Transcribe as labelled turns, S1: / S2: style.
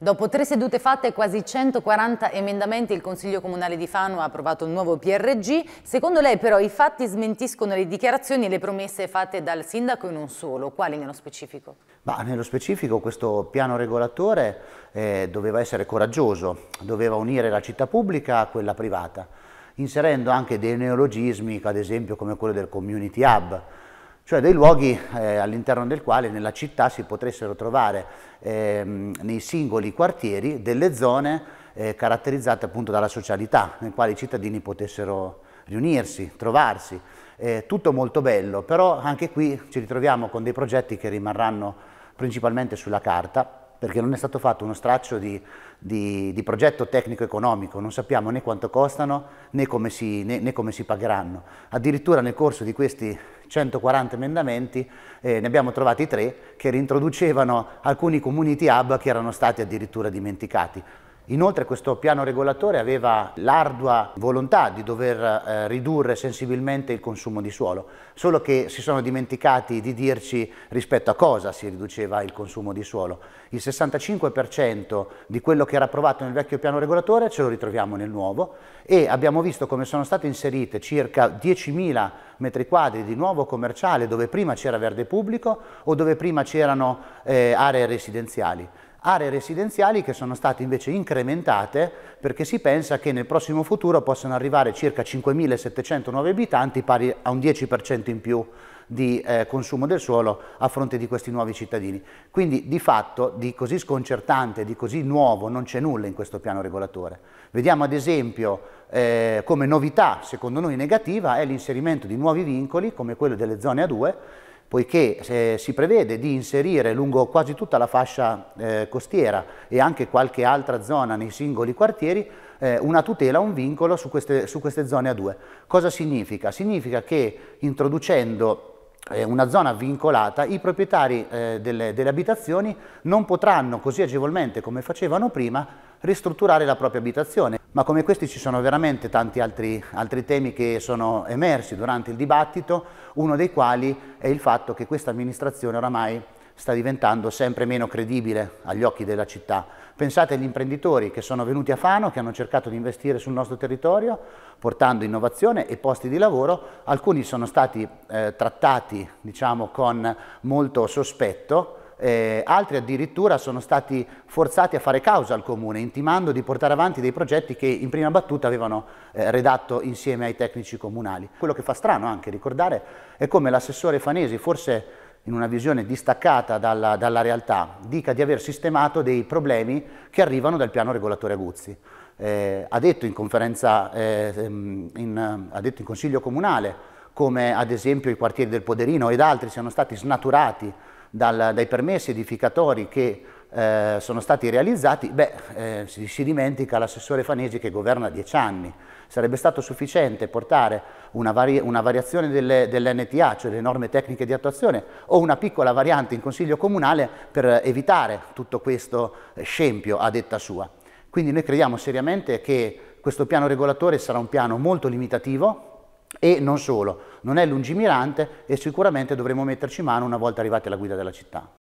S1: Dopo tre sedute fatte e quasi 140 emendamenti, il Consiglio Comunale di Fano ha approvato il nuovo PRG. Secondo lei però i fatti smentiscono le dichiarazioni e le promesse fatte dal sindaco e non solo. Quali nello specifico? Ma nello specifico questo piano regolatore eh, doveva essere coraggioso, doveva unire la città pubblica a quella privata, inserendo anche dei neologismi, ad esempio come quello del community hub, cioè dei luoghi eh, all'interno del quale nella città si potessero trovare ehm, nei singoli quartieri delle zone eh, caratterizzate appunto dalla socialità, nel quale i cittadini potessero riunirsi, trovarsi. Eh, tutto molto bello, però anche qui ci ritroviamo con dei progetti che rimarranno principalmente sulla carta perché non è stato fatto uno straccio di, di, di progetto tecnico-economico, non sappiamo né quanto costano né come, si, né, né come, si, pagheranno. Addirittura nel corso di questi 140 emendamenti eh, ne abbiamo trovati tre che reintroducevano alcuni community hub che erano stati addirittura dimenticati. Inoltre questo piano regolatore aveva l'ardua volontà di dover eh, ridurre sensibilmente il consumo di suolo, solo che si sono dimenticati di dirci rispetto a cosa si riduceva il consumo di suolo. Il 65% di quello che era approvato nel vecchio piano regolatore ce lo ritroviamo nel nuovo e abbiamo visto come sono state inserite circa 10.000 metri quadri di nuovo commerciale dove prima c'era verde pubblico o dove prima c'erano eh, aree residenziali aree residenziali che sono state invece incrementate perché si pensa che nel prossimo futuro possano arrivare circa 5.700 nuovi abitanti pari a un 10% in più di eh, consumo del suolo a fronte di questi nuovi cittadini. Quindi di fatto di così sconcertante, di così nuovo non c'è nulla in questo piano regolatore. Vediamo ad esempio eh, come novità, secondo noi negativa, è l'inserimento di nuovi vincoli come quello delle zone A2 poiché eh, si prevede di inserire lungo quasi tutta la fascia eh, costiera e anche qualche altra zona nei singoli quartieri eh, una tutela, un vincolo su queste, su queste zone a due. Cosa significa? Significa che introducendo eh, una zona vincolata, i proprietari eh, delle, delle, abitazioni non potranno così agevolmente come facevano prima ristrutturare la propria abitazione. Ma come questi ci sono veramente tanti altri, altri, temi che sono emersi durante il dibattito, uno dei quali è il fatto che questa amministrazione oramai sta diventando sempre meno credibile agli occhi della città. Pensate agli imprenditori che sono venuti a Fano, che hanno cercato di investire sul nostro territorio, portando innovazione e posti di lavoro. Alcuni sono stati eh, trattati diciamo, con molto sospetto, eh, altri addirittura sono stati forzati a fare causa al comune, intimando di portare avanti dei progetti che in prima battuta avevano eh, redatto insieme ai tecnici comunali. Quello che fa strano anche ricordare è come l'assessore Fanesi, forse in una visione distaccata dalla, dalla realtà, dica di aver sistemato dei problemi che arrivano dal piano regolatore Aguzzi. Eh, ha, detto in conferenza, eh, ehm, in, ha detto in consiglio comunale come ad esempio i quartieri del Poderino ed altri siano stati snaturati dal, dai permessi edificatori che eh, sono stati realizzati, beh, eh, si, si, dimentica l'assessore Fanesi che governa dieci anni. Sarebbe stato sufficiente portare una, vari, una variazione delle, dell'NTA, cioè le norme tecniche di attuazione, o una piccola variante in Consiglio Comunale per evitare tutto questo eh, scempio a detta sua. Quindi noi crediamo seriamente che questo piano regolatore sarà un piano molto limitativo, e non solo, non è lungimirante e sicuramente dovremo metterci mano una volta arrivati alla guida della città.